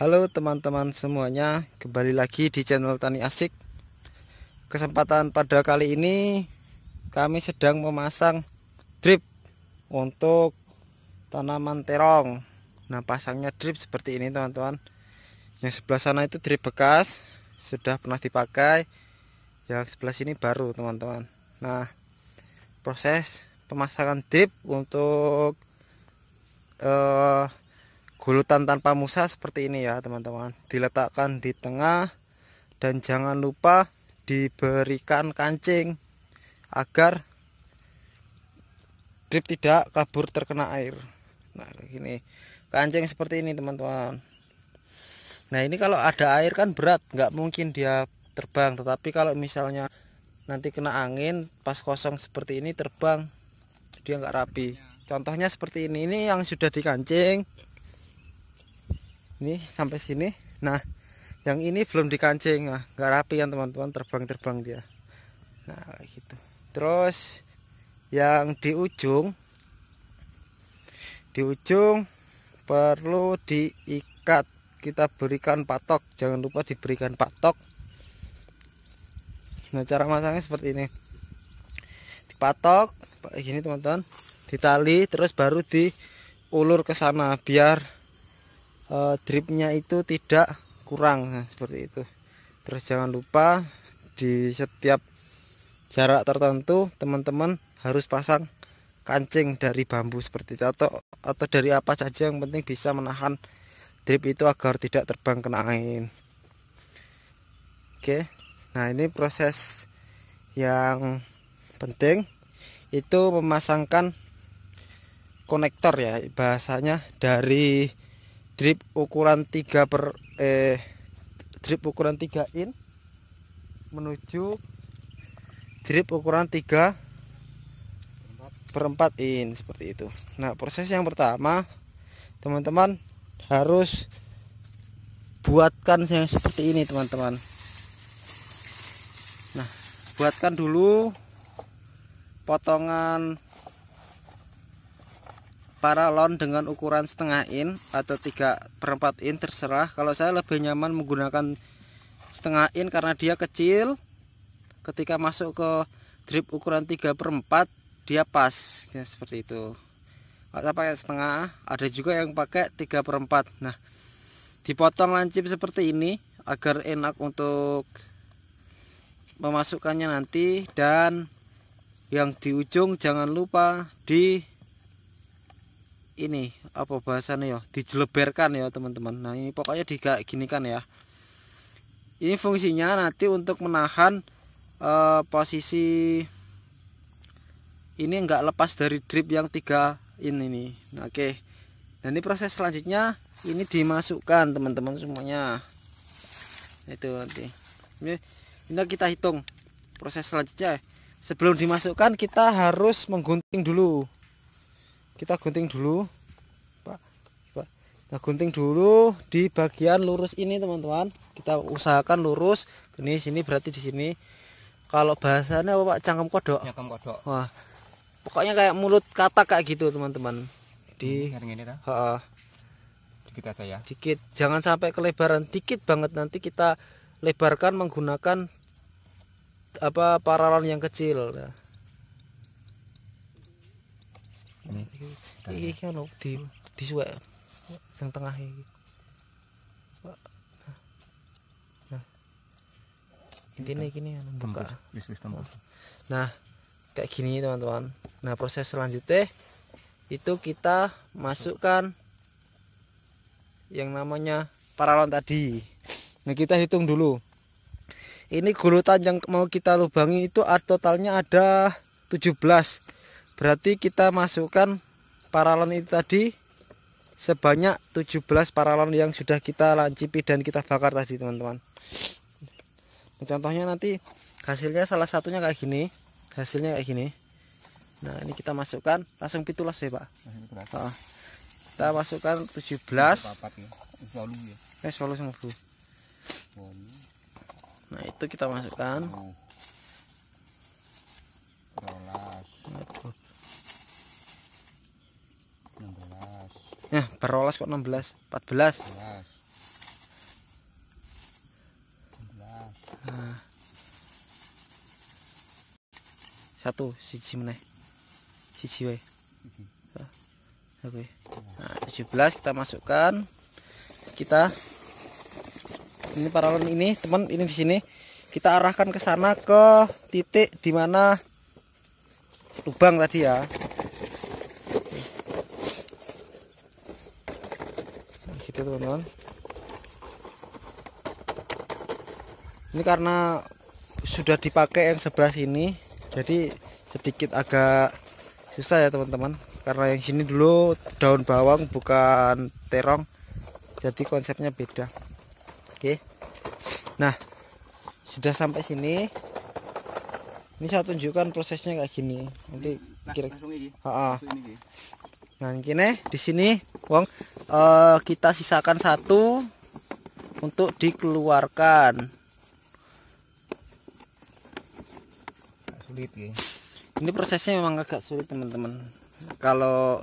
Halo teman-teman semuanya, kembali lagi di channel Tani Asik. Kesempatan pada kali ini kami sedang memasang drip untuk tanaman terong. Nah, pasangnya drip seperti ini, teman-teman. Yang sebelah sana itu drip bekas, sudah pernah dipakai. Yang sebelah sini baru, teman-teman. Nah, proses pemasangan drip untuk eh, gulutan tanpa musa seperti ini ya teman-teman diletakkan di tengah dan jangan lupa diberikan kancing agar drip tidak kabur terkena air nah ini kancing seperti ini teman-teman nah ini kalau ada air kan berat nggak mungkin dia terbang tetapi kalau misalnya nanti kena angin pas kosong seperti ini terbang dia nggak rapi contohnya seperti ini ini yang sudah dikancing ini sampai sini nah yang ini belum dikancing nah nggak rapi ya teman-teman terbang-terbang dia nah gitu terus yang di ujung di ujung perlu diikat kita berikan patok jangan lupa diberikan patok nah cara masangnya seperti ini dipatok kayak gini teman-teman ditali terus baru diulur ke sana biar Eh, dripnya itu tidak kurang nah, seperti itu terus jangan lupa di setiap jarak tertentu teman-teman harus pasang kancing dari bambu seperti itu atau atau dari apa saja yang penting bisa menahan drip itu agar tidak terbang kena angin oke nah ini proses yang penting itu memasangkan konektor ya bahasanya dari drip ukuran 3 per eh drip ukuran 3 in menuju drip ukuran 3 per 4 in seperti itu nah proses yang pertama teman-teman harus buatkan yang seperti ini teman-teman nah buatkan dulu potongan paralon dengan ukuran setengah in atau tiga perempat 4 in terserah kalau saya lebih nyaman menggunakan setengah in karena dia kecil ketika masuk ke drip ukuran tiga perempat dia pas ya, seperti itu saya pakai setengah ada juga yang pakai tiga perempat. nah dipotong lancip seperti ini agar enak untuk memasukkannya nanti dan yang di ujung jangan lupa di ini apa bahasannya ya dijeleberkan ya teman-teman nah ini pokoknya di gini kan ya ini fungsinya nanti untuk menahan uh, posisi ini enggak lepas dari drip yang tiga ini nih nah, oke okay. ini proses selanjutnya ini dimasukkan teman-teman semuanya nah, itu nanti ini, ini kita hitung proses selanjutnya sebelum dimasukkan kita harus menggunting dulu kita gunting dulu Pak, Kita gunting dulu di bagian lurus ini teman-teman kita usahakan lurus ini sini berarti di sini kalau bahasanya apa Pak cangkem kodok cangkem kodok wah pokoknya kayak mulut katak kayak gitu teman-teman di hmm, ini, uh, dikit aja ya dikit jangan sampai kelebaran dikit banget nanti kita lebarkan menggunakan apa paralon yang kecil ini iki iki iya. ono di suwek sing tengah iki nah, nah. intinya kan gini ya buka nah, nah kayak gini teman-teman nah proses selanjutnya itu kita masukkan yang namanya paralon tadi nah kita hitung dulu ini gulutan yang mau kita lubangi itu ah, totalnya ada 17 berarti kita masukkan paralon itu tadi sebanyak 17 paralon yang sudah kita lancipi dan kita bakar tadi teman-teman contohnya nanti hasilnya salah satunya kayak gini hasilnya kayak gini nah ini kita masukkan langsung pitulas ya pak nah, kita masukkan 17 ya? ya? eh selalu sama bro nah itu kita masukkan Ya, eh, berolas kok 16, 14. 16, Satu siji meneh. Siji wae. Oke. Nah, 17 kita masukkan. kita ini paralon ini, teman, ini di sini kita arahkan ke sana ke titik dimana lubang tadi ya. oke gitu, teman-teman ini karena sudah dipakai yang sebelah sini jadi sedikit agak susah ya teman-teman karena yang sini dulu daun bawang bukan terong jadi konsepnya beda oke nah sudah sampai sini ini saya tunjukkan prosesnya kayak gini nanti nah, kira ah nah kini di sini wong uh, kita sisakan satu untuk dikeluarkan sulit ya. ini prosesnya memang agak sulit teman-teman kalau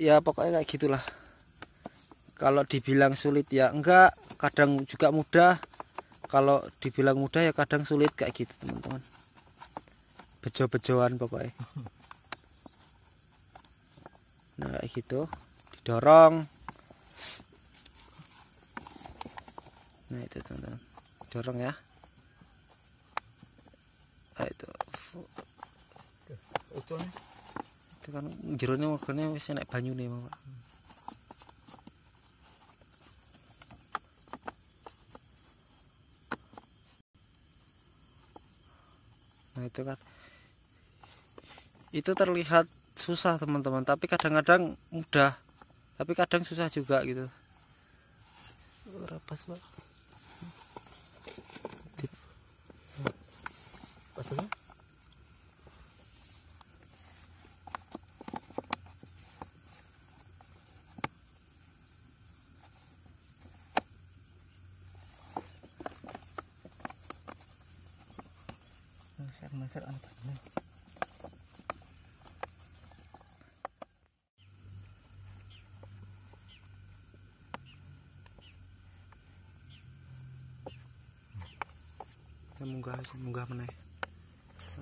ya pokoknya kayak gitulah kalau dibilang sulit ya enggak kadang juga mudah kalau dibilang mudah ya kadang sulit kayak gitu teman-teman bejo-bejoan pokoknya nah kayak gitu dorong nah itu teman-teman dorong ya nah, itu itu kan jerone wargane wis naik banyune nih Pak Nah itu kan itu terlihat susah teman-teman tapi kadang-kadang mudah tapi kadang susah juga gitu rapas pak Masak-masak anak-anak munggah sih munggah mana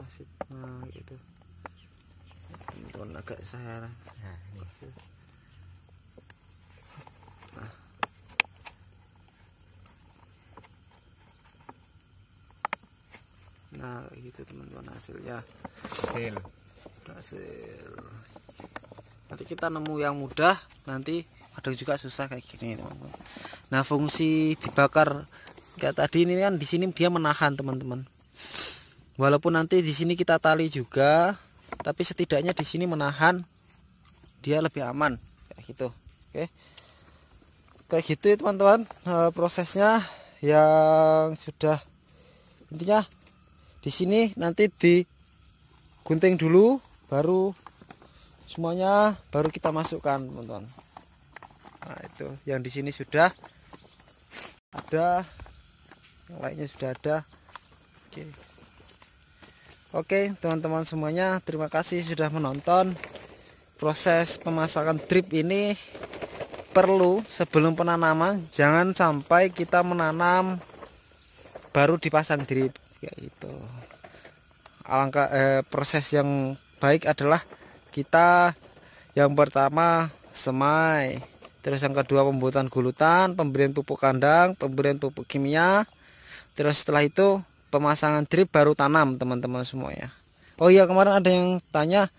masih nah gitu pun agak saya nah, ini. nah. nah gitu teman-teman hasilnya hasil hasil nanti kita nemu yang mudah nanti ada juga susah kayak gini teman-teman nah fungsi dibakar kayak tadi ini kan di sini dia menahan teman-teman walaupun nanti di sini kita tali juga tapi setidaknya di sini menahan dia lebih aman kayak gitu oke kayak gitu ya teman-teman e, prosesnya yang sudah intinya di sini nanti di gunting dulu baru semuanya baru kita masukkan teman-teman nah itu yang di sini sudah ada yang lainnya sudah ada oke oke teman-teman semuanya terima kasih sudah menonton proses pemasakan drip ini perlu sebelum penanaman jangan sampai kita menanam baru dipasang drip yaitu alangkah eh, proses yang baik adalah kita yang pertama semai terus yang kedua pembuatan gulutan pemberian pupuk kandang pemberian pupuk kimia terus setelah itu pemasangan drip baru tanam teman-teman semuanya oh iya kemarin ada yang tanya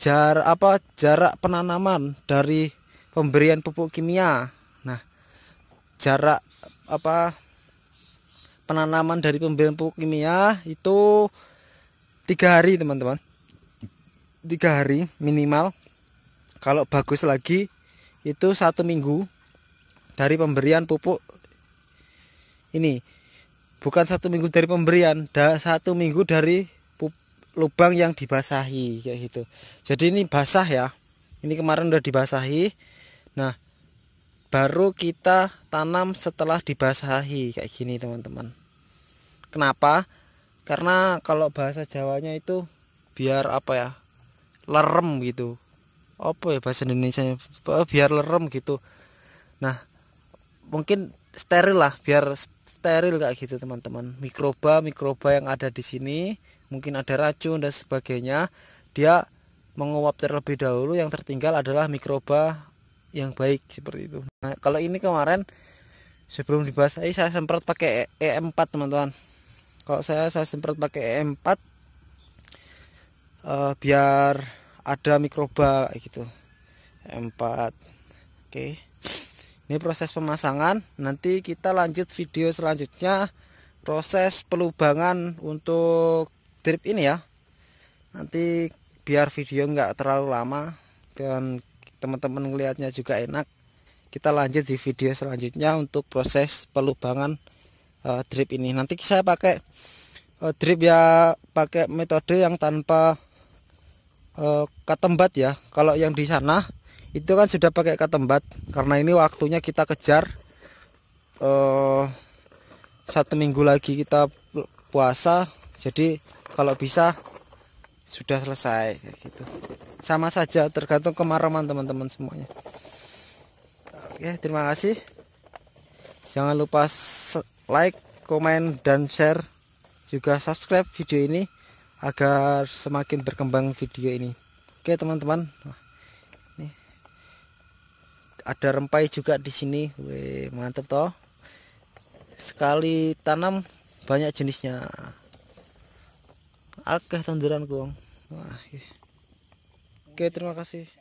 jarak apa jarak penanaman dari pemberian pupuk kimia nah jarak apa penanaman dari pemberian pupuk kimia itu tiga hari teman-teman tiga hari minimal kalau bagus lagi itu satu minggu dari pemberian pupuk ini bukan satu minggu dari pemberian da, satu minggu dari lubang yang dibasahi kayak gitu jadi ini basah ya ini kemarin udah dibasahi nah baru kita tanam setelah dibasahi kayak gini teman-teman kenapa karena kalau bahasa Jawanya itu biar apa ya lerem gitu apa ya bahasa Indonesia biar lerem gitu nah mungkin steril lah biar steril kayak gitu teman-teman mikroba mikroba yang ada di sini mungkin ada racun dan sebagainya dia menguap terlebih dahulu yang tertinggal adalah mikroba yang baik seperti itu nah, kalau ini kemarin sebelum dibasahi eh, saya semprot pakai e EM4 teman-teman kalau saya saya semprot pakai e EM4 uh, eh, biar ada mikroba gitu e EM4 oke okay ini proses pemasangan nanti kita lanjut video selanjutnya proses pelubangan untuk drip ini ya nanti biar video nggak terlalu lama dan teman-teman ngelihatnya juga enak kita lanjut di video selanjutnya untuk proses pelubangan uh, drip ini nanti saya pakai uh, drip ya pakai metode yang tanpa uh, eh, katembat ya kalau yang di sana itu kan sudah pakai tempat karena ini waktunya kita kejar uh, satu minggu lagi kita puasa jadi kalau bisa sudah selesai kayak gitu sama saja tergantung kemarahan teman-teman semuanya oke terima kasih jangan lupa like komen dan share juga subscribe video ini agar semakin berkembang video ini oke teman-teman ada rempai juga di sini Wih, mantep toh sekali tanam banyak jenisnya akeh tanduran kuang iya. oke terima kasih